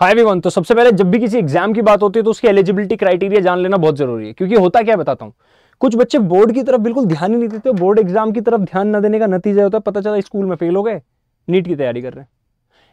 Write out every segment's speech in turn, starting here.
Hi everyone तो सबसे पहले जब भी किसी एग्जाम की बात होती है तो उसकी एलिजिबिलिटी क्राइटेरिया जान लेना बहुत जरूरी है क्योंकि होता क्या बताता हूँ कुछ बच्चे बोर्ड की तरफ बिल्कुल ध्यान ही नहीं देते बोर्ड एग्जाम की तरफ ध्यान न देने का नतीजा होता है पता चला स्कूल में फेल हो गए नीट की तैयारी कर रहे हैं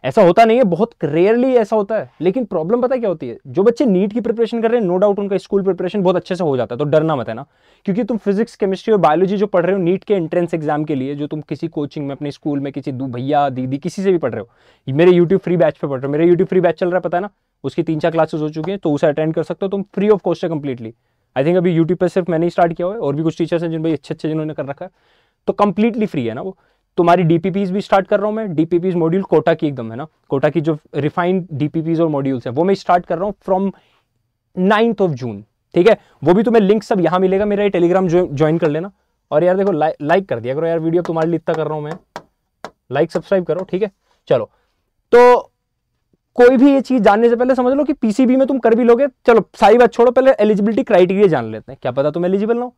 ऐसा होता नहीं है बहुत रेयरली ऐसा होता है लेकिन प्रॉब्लम पता क्या होती है जो बच्चे नीट की प्रिपरेशन कर रहे हैं नो डाउट उनका स्कूल प्रिपरेशन बहुत अच्छे से हो जाता है तो डरना मत है ना क्योंकि तुम फिजिक्स केमिस्ट्री और बायोलॉजी जो पढ़ रहे हो नीट के एंट्रेंस एग्जाम के लिए जो तुम किसी कोचिंग में अपने स्कूल में किसी भैया दीदी किसी से भी पढ़ रहे हो मेरे यूट्यूब फ्री बैच पर पढ़ रहे हो मेरे यूट्यूब फ्री बैच चल रहा है पता है ना उसकी तीन चार क्लासेस हो चुकी हैं तो उसे अटेंड कर सकते हो तुम फ्री ऑफ कॉस्ट है कंप्लीटली आई थिंक अभी यूट्यूब पर सिर्फ मैंने ही स्टार्ट किया हुआ है और भी कुछ टीचर्स हैं जिन भाई अच्छे अच्छे जिन्होंने कर रखा है तो कंप्लीटली फ्री है ना वो तुम्हारी डीपीपीज भी स्टार्ट कर रहा हूँ मैं डीपीपीज मॉड्यूल कोटा की एकदम है ना कोटा की जो रिफाइंड डीपीपीज और मॉड्यूल्स है वो मैं स्टार्ट कर रहा हूँ फ्रॉम नाइन्थ ऑफ जून ठीक है वो भी तुम्हें लिंक सब यहाँ मिलेगा मेरा टेलीग्राम ज्वाइन कर लेना और यार देखो लाइक लाइक कर दिया करो यार वीडियो तुम्हारे लिए इतना कर रहा हूँ मैं लाइक सब्सक्राइब करो ठीक है चलो तो कोई भी ये चीज जानने से पहले समझ लो कि पीसीबी में तुम कर भी लोगे चलो सारी बात छोड़ो पहले एलिजिबिलिटी क्राइटेरिया जान लेते हैं क्या पता तुम एलिजिबल ना हो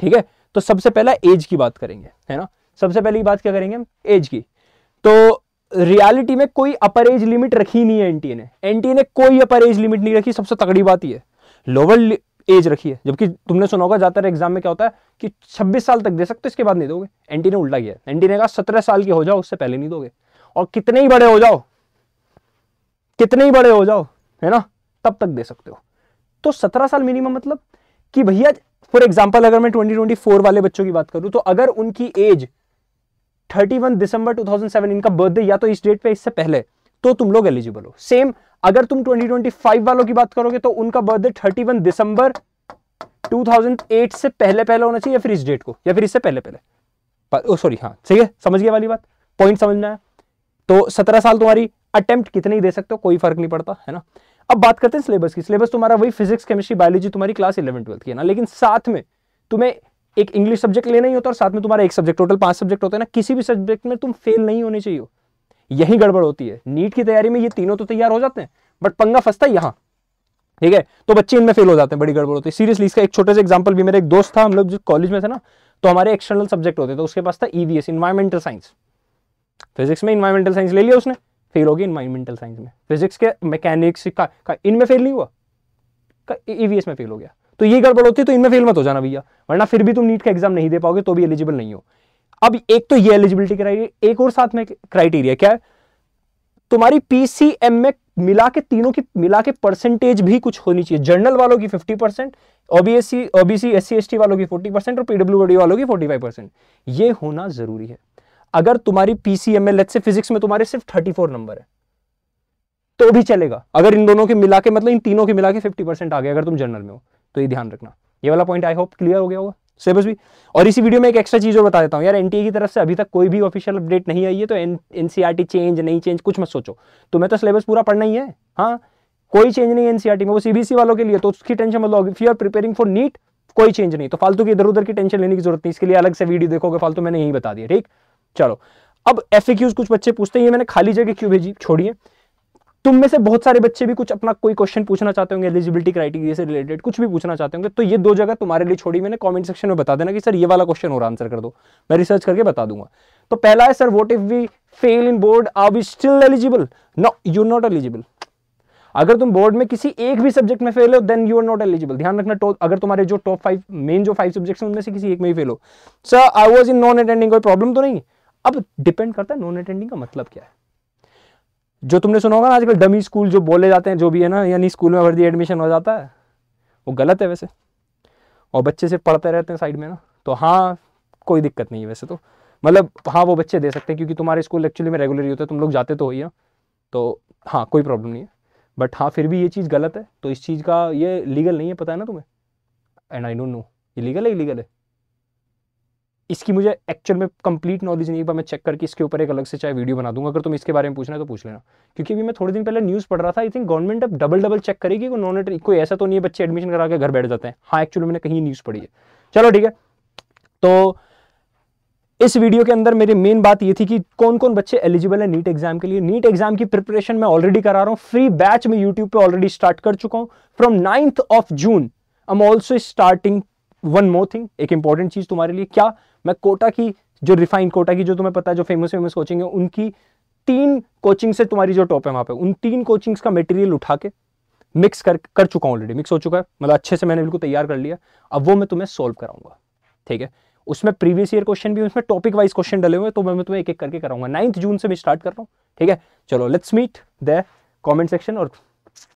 ठीक है तो सबसे पहला एज की बात करेंगे है ना सबसे पहली बात क्या करेंगे हम एज की तो रियलिटी में कोई अपर एज लिमिट रखी नहीं है एनटीए ने एनटीए ने कोई अपर एज लिमिट नहीं रखी सबसे तगड़ी बात यह लोअर एज रखी है जबकि तुमने सुना होगा ज्यादातर एग्जाम में क्या होता है कि 26 साल तक दे सकते इसके बाद नहीं दोगे एनटीए ने उल्टा किया एनटीए ने कहा सत्रह साल के हो जाओ उससे पहले नहीं दोगे और कितने ही बड़े हो जाओ कितने ही बड़े हो जाओ है ना तब तक दे सकते हो तो सत्रह साल मिनिमम मतलब कि भैया फॉर एग्जाम्पल अगर मैं 2024 वाले बच्चों की बात करूं तो अगर उनकी age thirty one December two thousand seven इनका बर्थडे या तो इस डेट पे इससे पहले तो तुम लोग एलिजिबल हो सेम अगर तुम ट्वेंटी ट्वेंटी फाइव वालों की बात करोगे तो उनका birthday thirty one December two thousand eight से पहले पहले होना चाहिए या फिर इस डेट को या फिर इससे पहले पहले सॉरी हाँ सही है समझ गया वाली बात पॉइंट समझना है तो सत्रह साल तुम्हारी अटेम्प्ट कितने ही दे सकते हो कोई फर्क नहीं पड़ता है ना अब बात करते हैं सिलेबस की सिलेबस तुम्हारा वही फिजिक्स केमिस्ट्री बायोलॉजी तुम्हारी क्लास इलेवन ट्वेल्थ की है ना लेकिन साथ में तुम्हें एक इंग्लिश सब्जेक्ट लेना ही होता है और साथ में तुम्हारा एक सब्जेक्ट टोटल पांच सब्जेक्ट होते हैं ना किसी भी सब्जेक्ट में तुम फेल नहीं होने चाहिए यही गड़बड़ होती है नीट की तैयारी में ये तीनों तो तैयार हो जाते हैं बट पंगा फंसता है यहाँ ठीक है तो बच्चे इनमें फेल हो जाते हैं बड़ी गड़बड़ होती है सीरियसली इसका एक छोटा सा एग्जाम्पल भी मेरा एक दोस्त था हम लोग जो कॉलेज में थे ना तो हमारे एक्सटर्नल सब्जेक्ट होते थे तो उसके पास था ईवीएस इन्वायरमेंटल साइंस फिजिक्स में इन्वायरमेंटल साइंस ले लिया उसने फेल हो गया इन्वायरमेंटल साइंस में फिजिक्स के मैकेनिक्स का इनमें फेल नहीं हुआ ईवीएस e में फेल हो गया तो ये गड़बड़ होती है तो इनमें फेल मत हो जाना भैया वरना फिर भी तुम नीट का एग्जाम नहीं दे पाओगे तो भी एलिजिबल नहीं हो अब एक तो ये एलिजिबिलिटी क्राइटेरिया एक और साथ में क्राइटेरिया क्या है तुम्हारी पीसीएम में मिला के तीनों की मिला के परसेंटेज भी कुछ होनी चाहिए जर्नल वालों की 50 percent O B S C OBC S C वालों की 40 परसेंट और पीडब्ल्यू वालों की 45 परसेंट ये होना जरूरी है अगर तुम्हारी पीसीएम में लेट से फिजिक्स में तुम्हारे सिर्फ 34 नंबर है तो भी चलेगा अगर इन दोनों के मिला के मतलब इन तीनों के मिला के फिफ्टी परसेंट आ गए अगर तुम जर्नल में हो तो ये ध्यान रखना ये वाला पॉइंट आई होप क्लियर हो गया होगा सिलेबस भी और इसी वीडियो में एक एक्स्ट्रा चीज़ और बता देता हूँ यार एनटीए e की तरफ से अभी तक कोई भी ऑफिशियल अपडेट नहीं आई है तो एन चेंज e नहीं चेंज कुछ मत सोचो तुम्हें तो सिलेबस पूरा पढ़ना ही है हाँ कोई चेंज नहीं है एनसीआरटी e में वो सीबीसी वालों के लिए तो उसकी टेंशन मतलब if you are preparing for NEET कोई चेंज नहीं तो फालतू की इधर उधर की टेंशन लेने की जरूरत नहीं इसके लिए अलग से वीडियो देखोगे फालतू मैंने यही बता दिया ठीक चलो अब एफ कुछ बच्चे पूछते हैं ये मैंने खाली जगह क्यों भेजी छोड़िए तुम में से बहुत सारे बच्चे भी कुछ अपना कोई क्वेश्चन पूछना चाहते होंगे एलिजिबिलिटी क्राइटेरिया से रिलेटेड कुछ भी पूछना चाहते होंगे तो ये दो जगह तुम्हारे लिए छोड़ी मैंने कमेंट सेक्शन में बता देना कि सर ये वाला क्वेश्चन और आंसर कर दो मैं रिसर्च करके बता दूंगा तो पहला है sir what if we fail in board are we still eligible no you not eligible अगर तुम बोर्ड में किसी एक भी सब्जेक्ट में फेल हो then you are not eligible ध्यान रखना तो, अगर तुम्हारे जो टॉप फाइव मेन जो फाइव सब्जेक्ट उनमें से किसी एक में ही फेल हो sir I was in non attending कोई प्रॉब्लम तो नहीं अब डिपेंड करता है नॉन अटेंडिंग का मतलब क्या है जो तुमने सुना होगा ना आजकल डमी स्कूल जो बोले जाते हैं जो भी है ना यानी स्कूल में वर्दी एडमिशन हो जाता है वो गलत है वैसे और बच्चे से पढ़ते रहते हैं साइड में ना तो हाँ कोई दिक्कत नहीं है वैसे तो मतलब हाँ वो बच्चे दे सकते हैं क्योंकि तुम्हारे स्कूल एक्चुअली में रेगुलर ही होता है तुम लोग जाते तो हो ही ना हाँ। तो हाँ कोई प्रॉब्लम नहीं है बट हाँ फिर भी ये चीज़ गलत है तो इस चीज़ का ये लीगल नहीं है पता है ना तुम्हें एंड आई डोंट नो ये लीगल है इलीगल है इसकी मुझे एक्चुअल में कंप्लीट नॉलेज नहीं पर मैं चेक करके इसके ऊपर एक अलग से चाहे वीडियो बना दूंगा अगर तुम इसके बारे में पूछना है तो पूछ लेना क्योंकि अभी मैं थोड़े दिन पहले न्यूज़ पढ़ रहा था आई थिंक गवर्नमेंट अब डबल डबल चेक करेगी कोई नॉन कोई ऐसा तो नहीं है बच्चे एडमिशन करा के घर बैठ जाते हैं हाँ एक्चुअली मैंने कहीं न्यूज़ पढ़ी है चलो ठीक है तो इस वीडियो के अंदर मेरी मेन बात ये थी कि कौन कौन बच्चे एलिजिबल है नीट एग्जाम के लिए नीट एग्जाम की प्रिपरेशन मैं ऑलरेडी करा रहा हूँ फ्री बैच में यूट्यूब पे ऑलरेडी स्टार्ट कर चुका हूँ from ninth of June I am also starting one more thing एक इंपॉर्टेंट चीज तुम्हारे लिए क्या मैं कोटा की जो रिफाइन कोटा की जो तुम्हें पता है जो फेमस फेमस कोचिंग है उनकी तीन कोचिंग से तुम्हारी जो टॉप है वहाँ पे उन तीन कोचिंग्स का मटेरियल उठा के मिक्स कर कर चुका ऑलरेडी मिक्स हो चुका है मतलब अच्छे से मैंने बिल्कुल तैयार कर लिया अब वो मैं तुम्हें सॉल्व कराऊंगा ठीक है उसमें प्रीवियस ईयर क्वेश्चन भी उसमें टॉपिक वाइज क्वेश्चन डले हुए तो मैं तुम्हें एक एक करके कराऊंगा नाइन्थ जून से मैं स्टार्ट कर रहा हूँ ठीक है चलो let's meet the comment section और